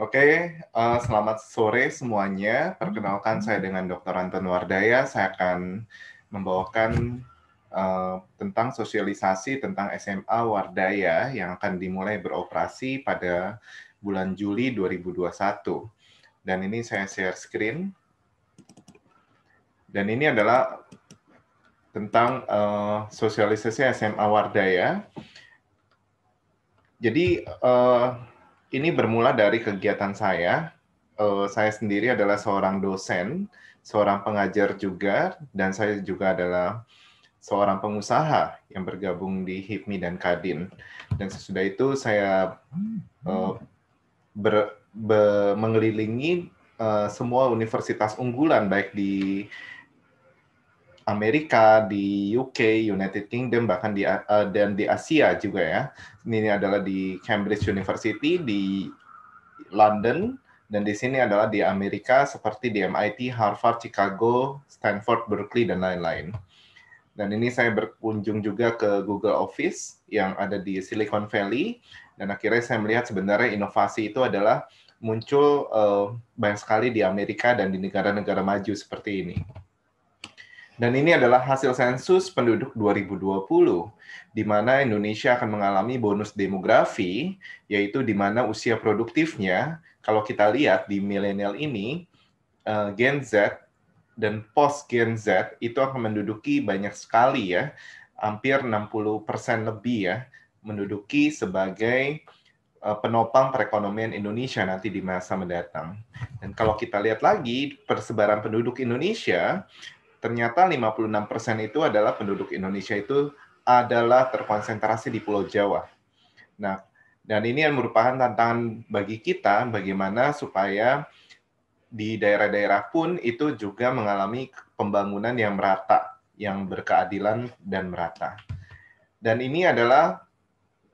Oke, okay, uh, eh, selamat sore semuanya. Perkenalkan saya dengan Dr. Anton Wardaya. Saya akan membawakan uh, tentang sosialisasi tentang SMA Wardaya yang akan dimulai beroperasi pada bulan Juli 2021. Dan ini saya share screen. Dan ini adalah tentang uh, sosialisasi SMA Wardaya. Jadi uh, ini bermula dari kegiatan saya. Uh, saya sendiri adalah seorang dosen, seorang pengajar juga, dan saya juga adalah seorang pengusaha yang bergabung di HIPMI dan Kadin. Dan sesudah itu saya uh, ber, be, mengelilingi uh, semua universitas unggulan baik di Amerika, di UK, United Kingdom, bahkan di uh, dan di Asia juga ya. Ini adalah di Cambridge University, di London, dan di sini adalah di Amerika seperti di MIT, Harvard, Chicago, Stanford, Berkeley, dan lain-lain. Dan ini saya berkunjung juga ke Google Office yang ada di Silicon Valley. Dan akhirnya saya melihat sebenarnya inovasi itu adalah muncul uh, banyak sekali di Amerika dan di negara-negara maju seperti ini. Dan ini adalah hasil sensus penduduk 2020, di mana Indonesia akan mengalami bonus demografi, yaitu di mana usia produktifnya, kalau kita lihat di milenial ini, eh, Gen Z dan post Gen Z itu akan menduduki banyak sekali ya, hampir 60% persen lebih ya, menduduki sebagai eh, penopang perekonomian Indonesia nanti di masa mendatang. Dan kalau kita lihat lagi persebaran penduduk Indonesia, ternyata 56% itu adalah penduduk Indonesia itu adalah terkonsentrasi di Pulau Jawa. Nah, dan ini yang merupakan tantangan bagi kita bagaimana supaya di daerah-daerah pun itu juga mengalami pembangunan yang merata, yang berkeadilan dan merata. Dan ini adalah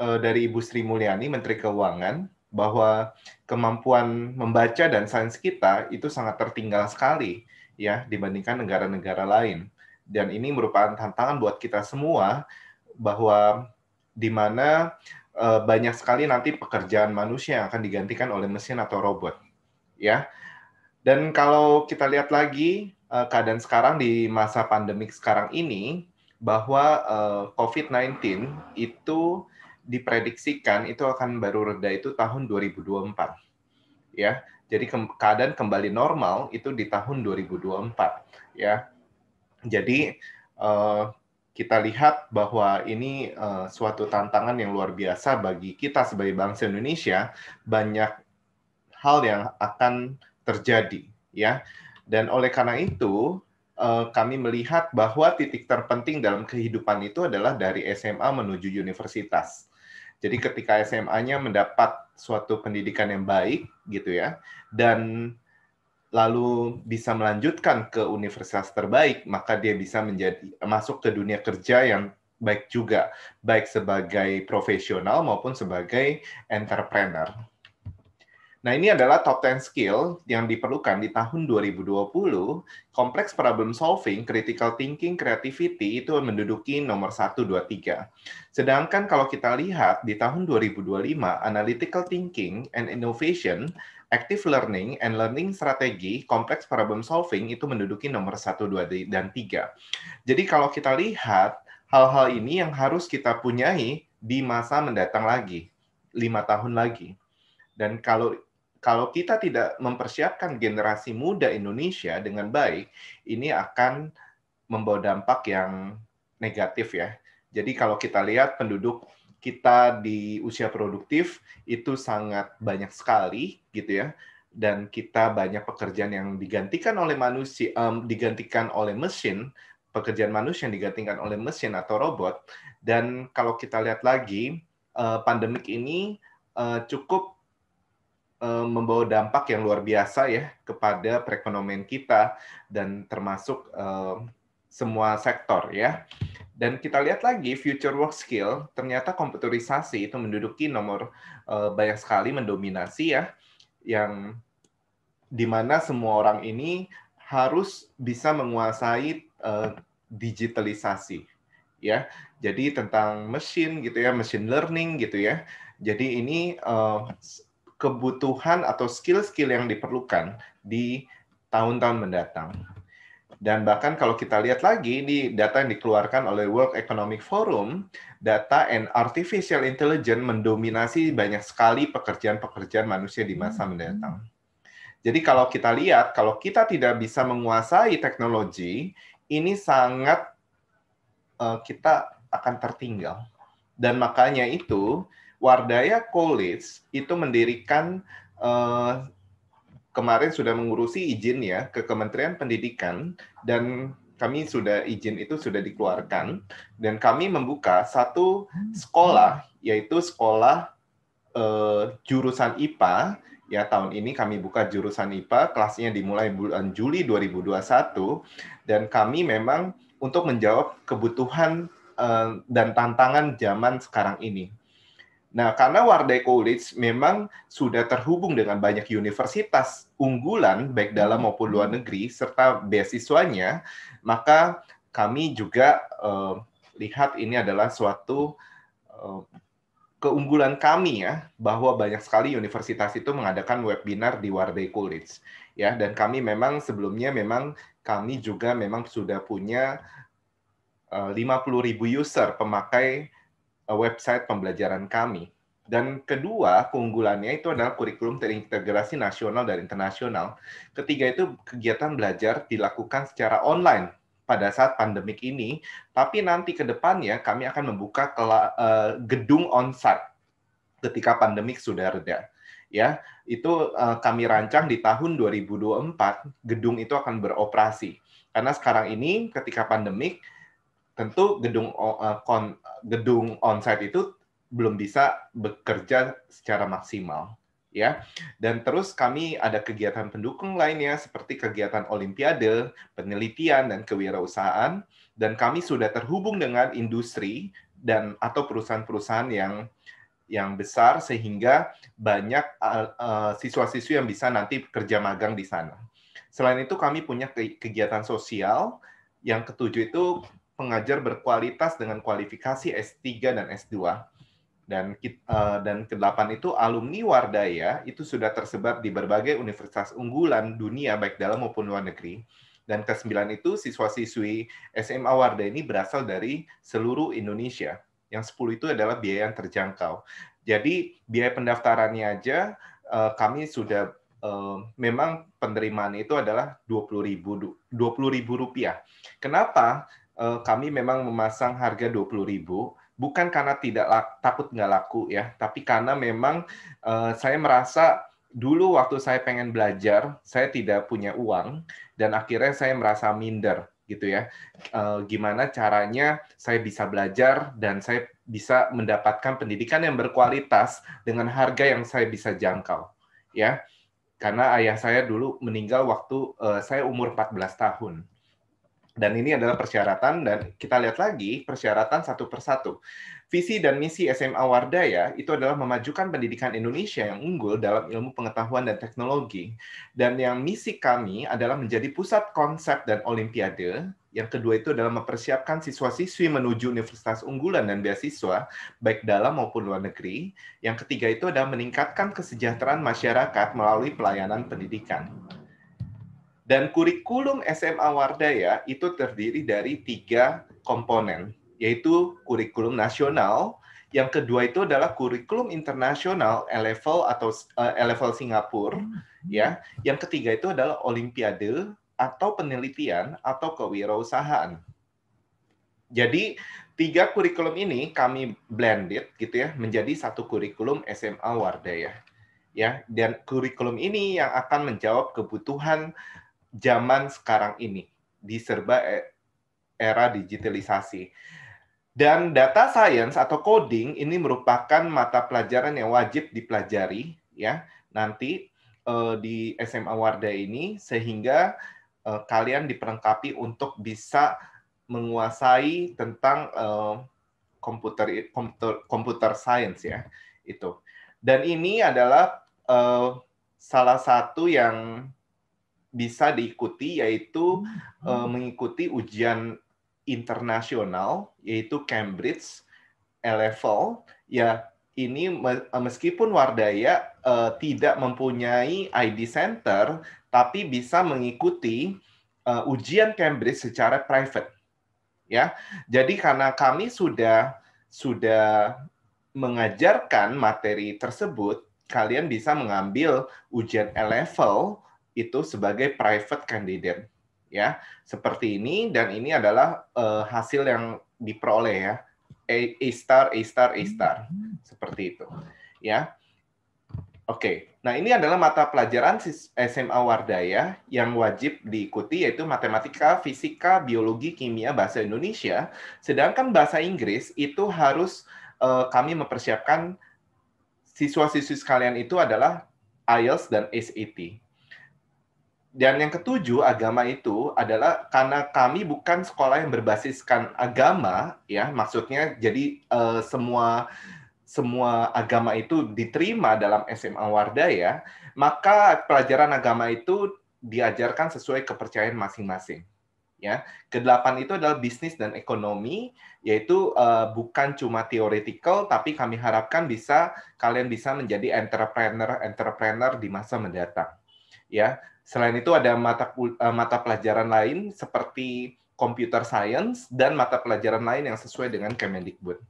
e, dari Ibu Sri Mulyani, Menteri Keuangan, bahwa kemampuan membaca dan sains kita itu sangat tertinggal sekali ya dibandingkan negara-negara lain. Dan ini merupakan tantangan buat kita semua bahwa di mana uh, banyak sekali nanti pekerjaan manusia yang akan digantikan oleh mesin atau robot, ya. Dan kalau kita lihat lagi uh, keadaan sekarang di masa pandemik sekarang ini bahwa uh, eh, COVID-19 itu diprediksikan itu akan baru reda itu tahun 2024 ya jadi ke keadaan kembali normal itu di tahun 2024 ya. Jadi uh, kita lihat bahwa ini uh, suatu tantangan yang luar biasa bagi kita sebagai bangsa Indonesia, banyak hal yang akan terjadi ya. Dan oleh karena itu eh, kami melihat bahwa titik terpenting dalam kehidupan itu adalah dari SMA menuju universitas jadi ketika SMA-nya mendapat suatu pendidikan yang baik gitu ya dan lalu bisa melanjutkan ke universitas terbaik, maka dia bisa menjadi masuk ke dunia kerja yang baik juga, baik sebagai profesional maupun sebagai entrepreneur. Nah, ini adalah top 10 skill yang diperlukan di tahun 2020. Kompleks problem solving, critical thinking, creativity itu menduduki nomor 1, 2, 3. Sedangkan kalau kita lihat di tahun 2025, analytical thinking and innovation, active learning and learning strategy, kompleks problem solving itu menduduki nomor 1, 2, dan 3. Jadi kalau kita lihat hal-hal ini yang harus kita punyai di masa mendatang lagi, lima tahun lagi. Dan kalau kalau kita tidak mempersiapkan generasi muda Indonesia dengan baik, ini akan membawa dampak yang negatif ya. Jadi kalau kita lihat penduduk kita di usia produktif itu sangat banyak sekali gitu ya dan kita banyak pekerjaan yang digantikan oleh manusia um, digantikan oleh mesin pekerjaan manusia yang digantikan oleh mesin atau robot dan kalau kita lihat lagi uh, pandemik ini uh, cukup Eh, membawa dampak yang luar biasa ya kepada perekonomian kita dan termasuk eh, semua sektor ya. Dan kita lihat lagi future work skill, ternyata komputerisasi itu menduduki nomor eh, banyak sekali mendominasi ya, yang dimana semua orang ini harus bisa menguasai digitalisasi ya. Jadi tentang mesin gitu ya, machine learning gitu ya. Jadi ini uh, kebutuhan atau skill-skill yang diperlukan di tahun-tahun mendatang. Dan bahkan kalau kita lihat lagi di data yang dikeluarkan oleh World Economic Forum, data and artificial intelligence mendominasi banyak sekali pekerjaan-pekerjaan manusia di masa hmm. mendatang. Jadi kalau kita lihat, kalau kita tidak bisa menguasai teknologi, ini sangat uh, kita akan tertinggal. Dan makanya itu Wardaya College itu mendirikan uh, kemarin sudah mengurusi izin ya ke Kementerian Pendidikan dan kami sudah izin itu sudah dikeluarkan dan kami membuka satu sekolah yaitu sekolah uh, jurusan IPA ya tahun ini kami buka jurusan IPA kelasnya dimulai bulan Juli 2021 dan kami memang untuk menjawab kebutuhan eh, dan tantangan zaman sekarang ini Nah, karena Warday College memang sudah terhubung dengan banyak universitas unggulan baik dalam hmm. maupun luar negeri serta beasiswanya, maka kami juga eh, lihat ini adalah suatu eh, keunggulan kami ya bahwa banyak sekali universitas itu mengadakan webinar di Warday College ya dan kami memang sebelumnya memang kami juga memang sudah punya 50.000 eh, user pemakai Eh, website pembelajaran kami. Dan kedua, keunggulannya itu adalah kurikulum terintegrasi nasional dan internasional. Ketiga itu kegiatan belajar dilakukan secara online pada saat pandemik ini, tapi nanti ke depannya kami akan membuka eh, gedung on-site ketika pandemik sudah reda. Ya, itu eh, kami rancang di tahun 2024 gedung itu akan beroperasi. Karena sekarang ini ketika pandemik tentu gedung uh, kon, gedung onsite itu belum bisa bekerja secara maksimal ya. Dan terus kami ada kegiatan pendukung lainnya seperti kegiatan olimpiade, penelitian dan kewirausahaan dan kami sudah terhubung dengan industri dan atau perusahaan-perusahaan yang yang besar sehingga banyak siswa eh, eh, siswa-siswi yang bisa nanti kerja magang di sana. Selain itu kami punya kegiatan sosial yang ketujuh itu pengajar berkualitas dengan kualifikasi S3 dan S2. Dan eh, dan kedelapan itu alumni Wardaya itu sudah tersebar di berbagai universitas unggulan dunia baik dalam maupun luar negeri. Dan kesembilan itu siswa-siswi SMA Wardah ini berasal dari seluruh Indonesia. Yang sepuluh itu adalah biaya yang terjangkau. Jadi biaya pendaftarannya aja eh, kami sudah eh, memang penerimaan itu adalah 20.000 20.000 rupiah. Kenapa? Eh, kami memang memasang harga 20.000 bukan karena tidak laku, takut nggak laku ya, tapi karena memang eh, saya merasa dulu waktu saya pengen belajar, saya tidak punya uang dan akhirnya saya merasa minder gitu ya. Uh, gimana caranya saya bisa belajar dan saya bisa mendapatkan pendidikan yang berkualitas dengan harga yang saya bisa jangkau ya. Karena ayah saya dulu meninggal waktu uh, saya umur 14 tahun dan ini adalah persyaratan dan kita lihat lagi persyaratan satu persatu. Visi dan misi SMA Wardaya itu adalah memajukan pendidikan Indonesia yang unggul dalam ilmu pengetahuan dan teknologi. Dan yang misi kami adalah menjadi pusat konsep dan olimpiade. Yang kedua itu adalah mempersiapkan siswa-siswi menuju universitas unggulan dan beasiswa, baik dalam maupun luar negeri. Yang ketiga itu adalah meningkatkan kesejahteraan masyarakat melalui pelayanan pendidikan. Dan kurikulum SMA Wardaya itu terdiri dari tiga komponen, yaitu kurikulum nasional, yang kedua itu adalah kurikulum internasional level atau uh, level Singapura, hmm. ya. Yang ketiga itu adalah olimpiade atau penelitian atau kewirausahaan. Jadi tiga kurikulum ini kami blended gitu ya menjadi satu kurikulum SMA Wardaya. Ya, dan kurikulum ini yang akan menjawab kebutuhan zaman sekarang ini di serba e, era digitalisasi. Dan data science atau coding ini merupakan mata pelajaran yang wajib dipelajari ya nanti uh, di SMA Wardah ini sehingga uh, kalian diperlengkapi untuk bisa menguasai tentang uh, komputer komputer science ya itu. Dan ini adalah uh, salah satu yang bisa diikuti yaitu hmm. uh, mengikuti ujian internasional yaitu Cambridge level e ya ini eh, meskipun Wardaya uh, tidak mempunyai ID center tapi bisa mengikuti uh, ujian Cambridge secara private ya jadi karena kami sudah sudah mengajarkan materi tersebut kalian bisa mengambil ujian level e itu sebagai private candidate ya seperti ini dan ini adalah uh, hasil yang diperoleh ya A, A star A star A star hmm. seperti itu ya oke okay. nah ini adalah mata pelajaran SMA Wardaya yang wajib diikuti yaitu matematika fisika biologi kimia bahasa Indonesia sedangkan bahasa Inggris itu harus uh, kami mempersiapkan siswa-siswi sekalian itu adalah IELTS dan SAT e dan yang ketujuh, agama itu adalah karena kami bukan sekolah yang berbasiskan agama, ya maksudnya jadi uh, semua semua agama itu diterima dalam SMA ya maka pelajaran agama itu diajarkan sesuai kepercayaan masing-masing. Ya, kedelapan itu adalah bisnis dan ekonomi, yaitu uh, bukan cuma teoretikal, tapi kami harapkan bisa kalian bisa menjadi entrepreneur entrepreneur di masa mendatang. Ya, Selain itu ada mata eh, mata pelajaran lain seperti computer science dan mata pelajaran lain yang sesuai dengan Kemendikbud.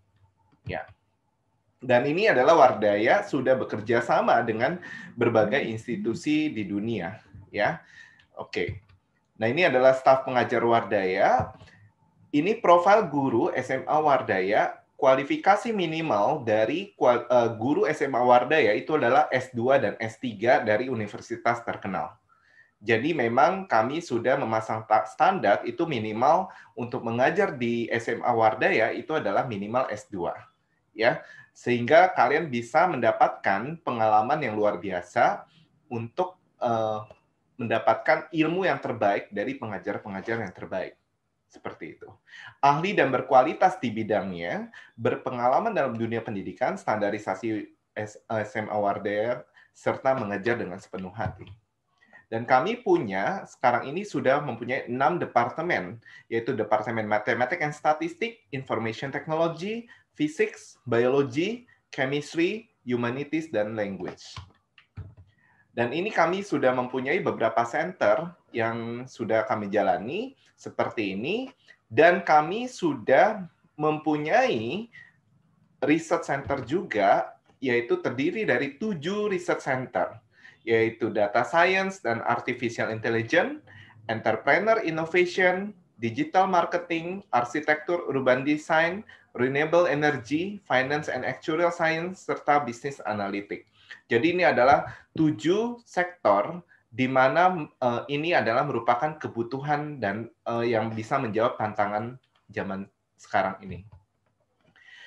Ya. Dan ini adalah Wardaya sudah bekerja sama dengan berbagai institusi di dunia, ya. Oke. Nah, ini adalah staf pengajar Wardaya. Ini profil guru SMA Wardaya kualifikasi minimal dari eh, guru SMA Wardaya itu adalah S2 dan S3 dari universitas terkenal. Jadi memang kami sudah memasang standar itu minimal untuk mengajar di SMA Wardaya itu adalah minimal S2. Ya, sehingga kalian bisa mendapatkan pengalaman yang luar biasa untuk uh, mendapatkan ilmu yang terbaik dari pengajar-pengajar yang terbaik. Seperti itu. Ahli dan berkualitas di bidangnya, berpengalaman dalam dunia pendidikan, standarisasi SMA eh, Wardaya, serta mengajar dengan sepenuh hati. Dan kami punya sekarang ini sudah mempunyai enam departemen, yaitu Departemen Matematik and Statistik, Information Technology, Physics, Biology, Chemistry, Humanities, dan Language. Dan ini kami sudah mempunyai beberapa center yang sudah kami jalani seperti ini, dan kami sudah mempunyai research center juga, yaitu terdiri dari tujuh research center yaitu data science dan artificial intelligence, entrepreneur innovation, digital marketing, arsitektur urban design, renewable energy, finance and actuarial science, serta business analytics. Jadi ini adalah tujuh sektor di mana uh, ini adalah merupakan kebutuhan dan uh, yang bisa menjawab tantangan zaman sekarang ini.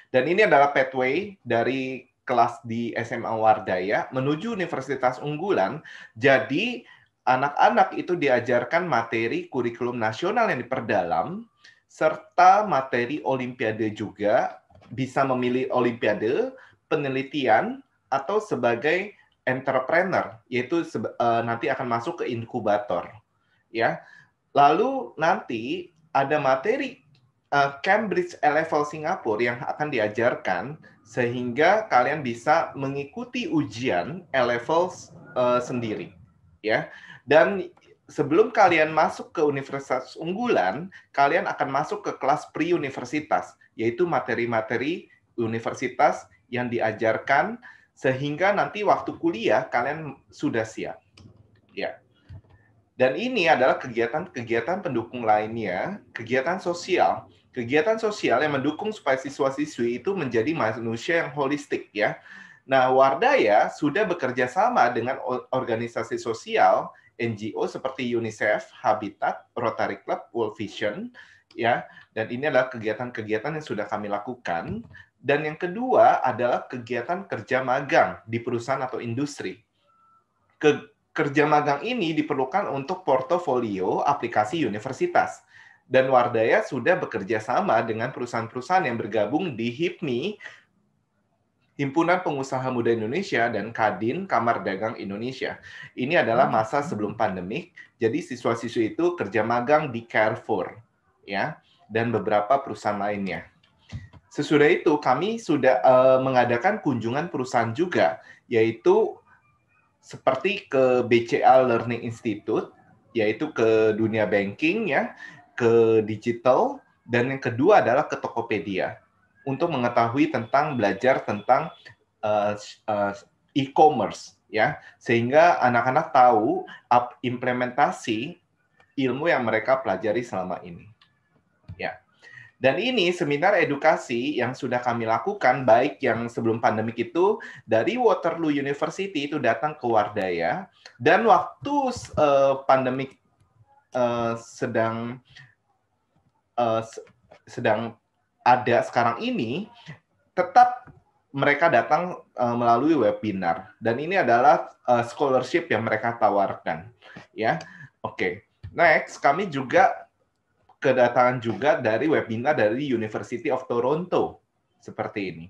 Dan ini adalah pathway dari kelas di SMA Wardaya menuju universitas unggulan. Jadi anak-anak itu diajarkan materi kurikulum nasional yang diperdalam serta materi olimpiade juga bisa memilih olimpiade, penelitian atau sebagai entrepreneur yaitu e, nanti akan masuk ke inkubator ya. Lalu nanti ada materi e, Cambridge level Singapura yang akan diajarkan sehingga kalian bisa mengikuti ujian E-level uh, eh, sendiri ya. Dan sebelum kalian masuk ke universitas unggulan, kalian akan masuk ke kelas pre-universitas yaitu materi-materi universitas yang diajarkan sehingga nanti waktu kuliah kalian sudah siap. Ya. Dan ini adalah kegiatan-kegiatan pendukung lainnya, kegiatan sosial. Kegiatan sosial yang mendukung supaya siswa-siswi itu menjadi manusia yang holistik ya. Nah, Wardaya sudah bekerja sama dengan organisasi sosial NGO seperti UNICEF, Habitat, Rotary Club, World Vision ya. Dan ini adalah kegiatan-kegiatan yang sudah kami lakukan. Dan yang kedua adalah kegiatan kerja magang di perusahaan atau industri kerja magang ini diperlukan untuk portofolio aplikasi universitas. Dan Wardaya sudah bekerja sama dengan perusahaan-perusahaan yang bergabung di HIPMI, Himpunan Pengusaha Muda Indonesia dan Kadin Kamar Dagang Indonesia. Ini adalah hmm. masa sebelum pandemik, jadi siswa-siswi itu kerja magang di Carrefour ya dan beberapa perusahaan lainnya. Sesudah itu kami sudah uh, mengadakan kunjungan perusahaan juga yaitu seperti ke BCA Learning Institute, yaitu ke dunia banking ya, ke digital, dan yang kedua adalah ke Tokopedia untuk mengetahui tentang belajar tentang uh, uh, e-commerce ya sehingga anak-anak tahu implementasi ilmu yang mereka pelajari selama ini. Dan ini seminar edukasi yang sudah kami lakukan, baik yang sebelum pandemik itu dari Waterloo University itu datang ke Wardaya, dan waktu uh, pandemik uh, sedang uh, sedang ada sekarang ini, tetap mereka datang uh, melalui webinar dan ini adalah uh, scholarship yang mereka tawarkan ya oke okay. next kami juga kedatangan juga dari webinar dari University of Toronto seperti ini.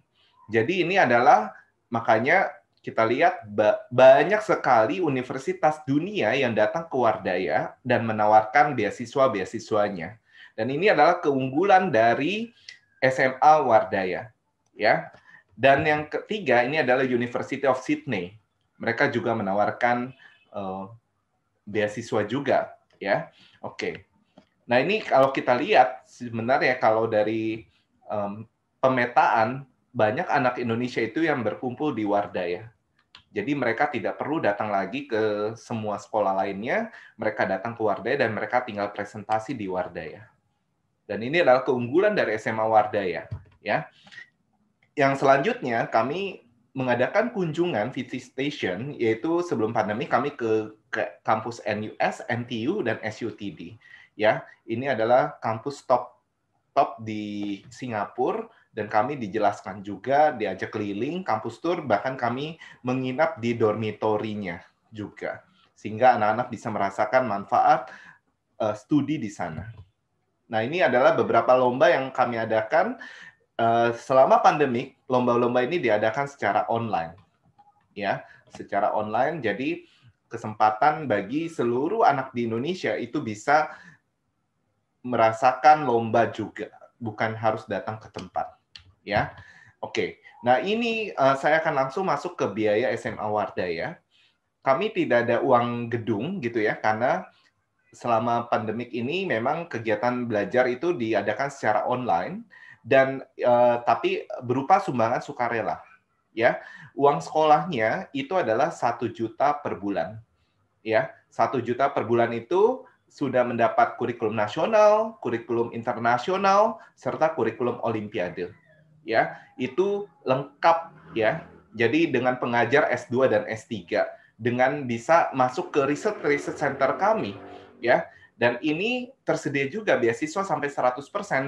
Jadi ini adalah makanya kita lihat ba banyak sekali universitas dunia yang datang ke Wardaya dan menawarkan beasiswa-beasiswanya. Dan ini adalah keunggulan dari SMA Wardaya, ya. Dan yang ketiga ini adalah University of Sydney. Mereka juga menawarkan uh, beasiswa juga, ya. Oke. Okay. Nah ini kalau kita lihat sebenarnya kalau dari um, pemetaan banyak anak Indonesia itu yang berkumpul di Wardah ya. Jadi mereka tidak perlu datang lagi ke semua sekolah lainnya, mereka datang ke Wardaya dan mereka tinggal presentasi di Wardaya Dan ini adalah keunggulan dari SMA Wardaya ya. Yang selanjutnya kami mengadakan kunjungan VT station yaitu sebelum pandemi kami ke, ke kampus NUS, NTU dan SUTD ya. Ini adalah kampus top top di Singapura dan kami dijelaskan juga diajak keliling kampus tour bahkan kami menginap di dormitorinya juga sehingga anak-anak bisa merasakan manfaat uh, studi di sana. Nah, ini adalah beberapa lomba yang kami adakan uh, selama pandemik. Lomba-lomba ini diadakan secara online, ya, secara online. Jadi kesempatan bagi seluruh anak di Indonesia itu bisa merasakan lomba juga, bukan harus datang ke tempat. Ya, oke. Nah ini uh, saya akan langsung masuk ke biaya SMA Wardah ya. Kami tidak ada uang gedung gitu ya, karena selama pandemik ini memang kegiatan belajar itu diadakan secara online dan uh, tapi berupa sumbangan sukarela ya uang sekolahnya itu adalah satu juta per bulan ya satu juta per bulan itu sudah mendapat kurikulum nasional, kurikulum internasional, serta kurikulum olimpiade. Ya, itu lengkap ya. Jadi dengan pengajar S2 dan S3 dengan bisa masuk ke riset riset center kami ya. Dan ini tersedia juga beasiswa sampai 100%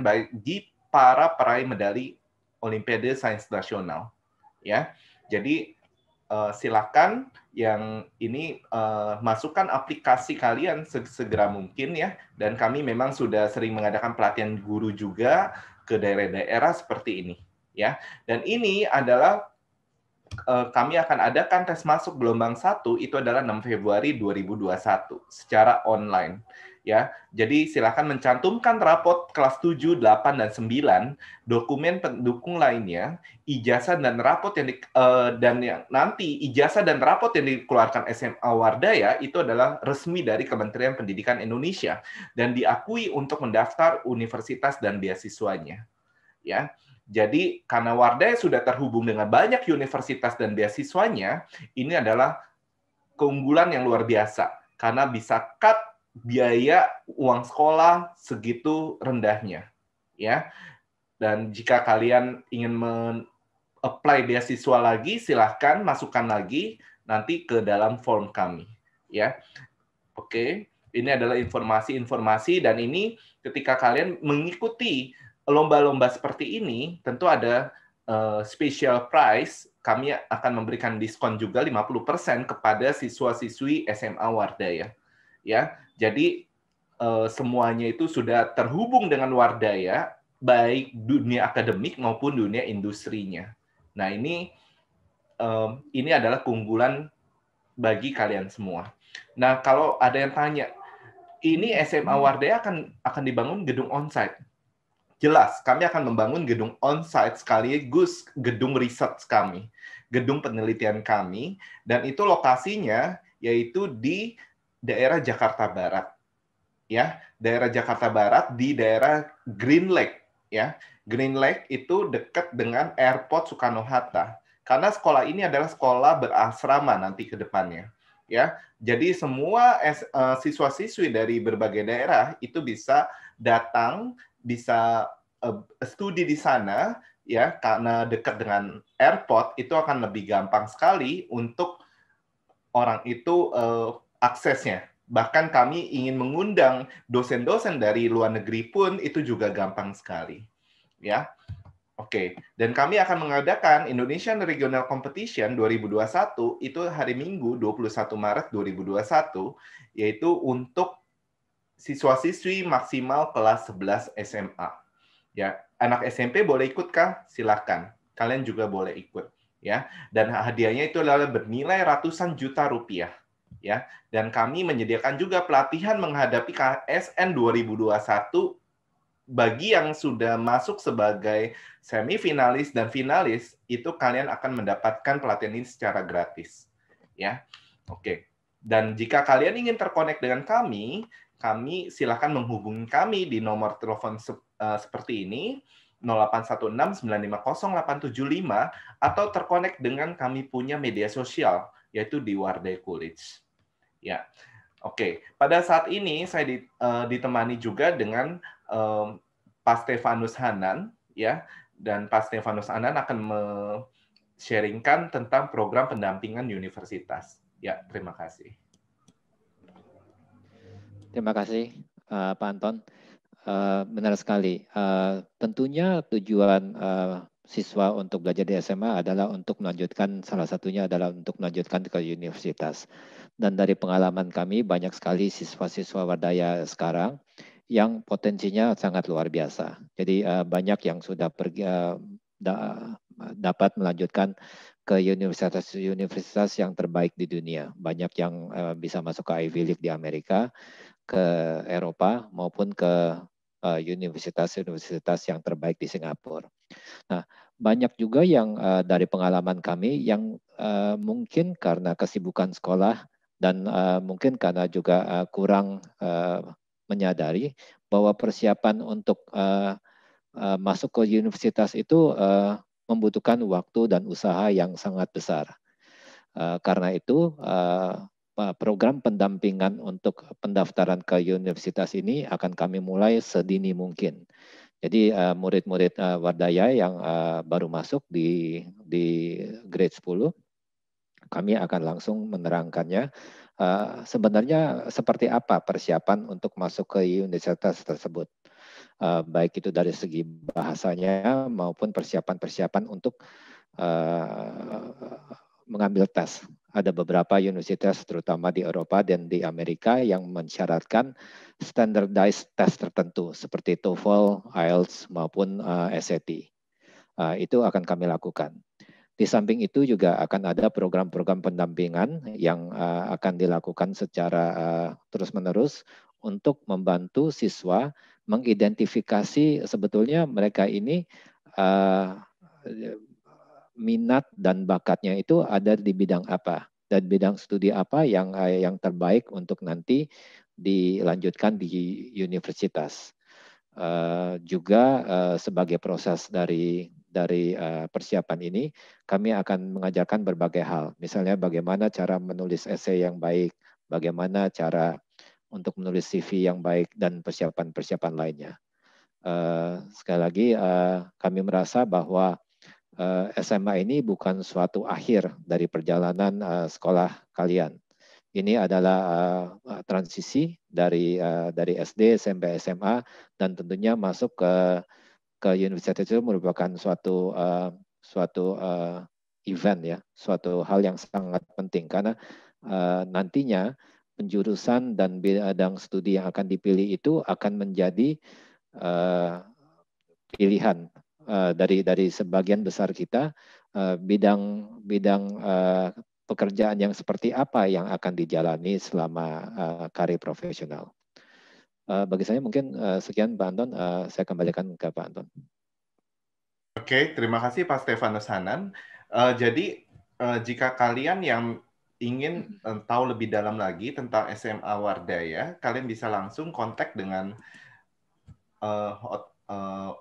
bagi para peraih medali Olimpiade Sains Nasional ya. Jadi uh, silakan yang ini uh, masukkan aplikasi kalian segera mungkin ya. Dan kami memang sudah sering mengadakan pelatihan guru juga ke daerah-daerah seperti ini ya. Dan ini adalah uh, kami akan adakan tes masuk gelombang satu itu adalah 6 Februari 2021 secara online ya. Jadi silakan mencantumkan rapot kelas 7, 8 dan 9, dokumen pendukung lainnya, ijazah dan rapot yang di, uh, dan yang nanti ijazah dan rapot yang dikeluarkan SMA Wardaya itu adalah resmi dari Kementerian Pendidikan Indonesia dan diakui untuk mendaftar universitas dan beasiswanya. Ya. Jadi karena Wardaya sudah terhubung dengan banyak universitas dan beasiswanya, ini adalah keunggulan yang luar biasa karena bisa cut biaya uang sekolah segitu rendahnya ya dan jika kalian ingin apply beasiswa lagi, silahkan masukkan lagi nanti ke dalam form kami. Ya, oke. Ini adalah informasi-informasi dan ini ketika kalian mengikuti lomba-lomba seperti ini, tentu ada uh, special price. Kami akan memberikan diskon juga 50% kepada siswa-siswi SMA Wardaya ya. Jadi uh, semuanya itu sudah terhubung dengan Wardaya baik dunia akademik maupun dunia industrinya. Nah, ini um, ini adalah keunggulan bagi kalian semua. Nah, kalau ada yang tanya, ini SMA hmm. Wardaya akan akan dibangun gedung onsite. Jelas, kami akan membangun gedung onsite sekaligus gedung riset kami, gedung penelitian kami, dan itu lokasinya yaitu di daerah Jakarta Barat. Ya, daerah Jakarta Barat di daerah Green Lake ya. Green Lake itu dekat dengan airport Soekarno Hatta. Karena sekolah ini adalah sekolah berasrama nanti ke depannya ya. Jadi semua eh, siswa-siswi dari berbagai daerah itu bisa datang, bisa eh, studi di sana ya karena dekat dengan airport itu akan lebih gampang sekali untuk orang itu eh, aksesnya. Bahkan kami ingin mengundang dosen-dosen dari luar negeri pun itu juga gampang sekali. Ya. Oke, okay. dan kami akan mengadakan Indonesian Regional Competition 2021 itu hari Minggu 21 Maret 2021 yaitu untuk siswa-siswi maksimal kelas 11 SMA. Ya, anak SMP boleh ikut kah? Silakan. Kalian juga boleh ikut, ya. Dan hadiahnya itu adalah bernilai ratusan juta rupiah ya. Dan kami menyediakan juga pelatihan menghadapi KSN 2021 bagi yang sudah masuk sebagai semifinalis dan finalis itu kalian akan mendapatkan pelatihan ini secara gratis ya. Oke. Dan jika kalian ingin terkonek dengan kami, kami silakan menghubungi kami di nomor telepon se uh, seperti ini 0816950875 atau terkonek dengan kami punya media sosial yaitu di Wardai College. Ya, oke. Pada saat ini saya eh, ditemani juga dengan Pak Stefanus Hanan, ya, dan Pak Stefanus Hanan akan sharingkan tentang program pendampingan universitas. Ya, terima kasih. Terima kasih, eh, Pak Anton. Eh, benar sekali. tentunya tujuan siswa untuk belajar di SMA adalah untuk melanjutkan salah satunya adalah untuk melanjutkan ke universitas. Dan dari pengalaman kami banyak sekali siswa-siswa Wadaya sekarang yang potensinya sangat luar biasa. Jadi uh, banyak yang sudah pergi uh, da, dapat melanjutkan ke universitas-universitas yang terbaik di dunia. Banyak yang uh, bisa masuk ke Ivy League di Amerika, ke Eropa maupun ke universitas-universitas yang terbaik di Singapura. Nah, banyak juga yang uh, dari pengalaman kami yang uh, mungkin karena kesibukan sekolah dan uh, mungkin karena juga uh, kurang uh, menyadari bahwa persiapan untuk uh, uh, masuk ke universitas itu uh, membutuhkan waktu dan usaha yang sangat besar. Uh, karena itu uh, program pendampingan untuk pendaftaran ke universitas ini akan kami mulai sedini mungkin. Jadi murid murid-murid uh, Wardaya yang uh, baru masuk di di grade 10 kami akan langsung menerangkannya uh, sebenarnya seperti apa persiapan untuk masuk ke universitas tersebut. Uh, baik itu dari segi bahasanya maupun persiapan-persiapan untuk uh, mengambil tes. Ada beberapa universitas terutama di Eropa dan di Amerika yang mensyaratkan standardized test tertentu seperti TOEFL, IELTS maupun uh, SAT. E uh, itu akan kami lakukan. Di samping itu juga akan ada program-program pendampingan yang uh, akan dilakukan secara uh, terus-menerus untuk membantu siswa mengidentifikasi sebetulnya mereka ini uh, minat dan bakatnya itu ada di bidang apa dan bidang studi apa yang uh, yang terbaik untuk nanti dilanjutkan di universitas. Uh, juga uh, sebagai proses dari dari uh, persiapan ini, kami akan mengajarkan berbagai hal. Misalnya bagaimana cara menulis esai yang baik, bagaimana cara untuk menulis CV yang baik, dan persiapan-persiapan lainnya. Uh, sekali lagi, uh, kami merasa bahwa uh, SMA ini bukan suatu akhir dari perjalanan uh, sekolah kalian. Ini adalah uh, transisi dari uh, dari SD, SMP, SMA, dan tentunya masuk ke ke universitas itu merupakan suatu uh, suatu uh, event ya, suatu hal yang sangat penting karena uh, nantinya penjurusan dan bidang studi yang akan dipilih itu akan menjadi uh, pilihan uh, dari dari sebagian besar kita uh, bidang bidang uh, pekerjaan yang seperti apa yang akan dijalani selama uh, karir profesional. Eh, bagi saya mungkin uh, sekian Pak Anton, uh, saya kembalikan ke Pak Anton. Oke, okay, terima kasih Pak Stefanus Hanan. Uh, jadi uh, jika kalian yang ingin uh, tahu lebih dalam lagi tentang SMA Wardaya, kalian bisa langsung kontak dengan uh, uh,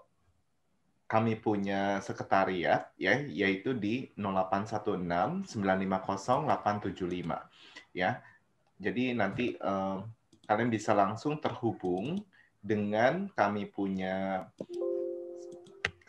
kami punya sekretariat ya yaitu di 0816 950 875 ya. Jadi nanti uh, kalian bisa langsung terhubung dengan kami punya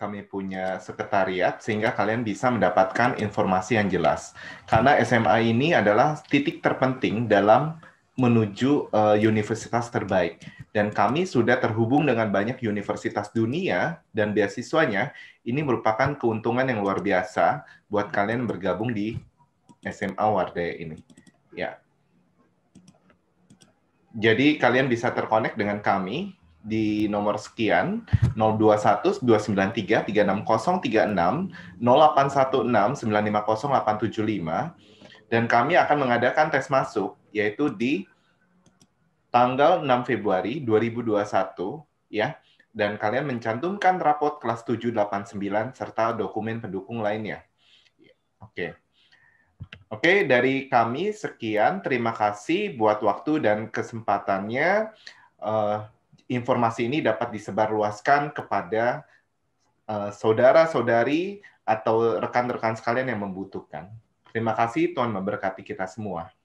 kami punya sekretariat sehingga kalian bisa mendapatkan informasi yang jelas. Karena SMA ini adalah titik terpenting dalam menuju uh, universitas terbaik dan kami sudah terhubung dengan banyak universitas dunia dan beasiswanya. Ini merupakan keuntungan yang luar biasa buat kalian bergabung di SMA Wardah ini. Ya. Jadi kalian bisa terkonek dengan kami di nomor sekian 021 293 0816 950 875 dan kami akan mengadakan tes masuk yaitu di tanggal 6 Februari 2021 ya dan kalian mencantumkan rapot kelas 789 serta dokumen pendukung lainnya. Oke. Okay. Oke, dari kami sekian. Terima kasih buat waktu dan kesempatannya. Uh, informasi ini dapat disebarluaskan kepada eh, saudara-saudari atau rekan-rekan sekalian yang membutuhkan. Terima kasih, Tuhan memberkati kita semua.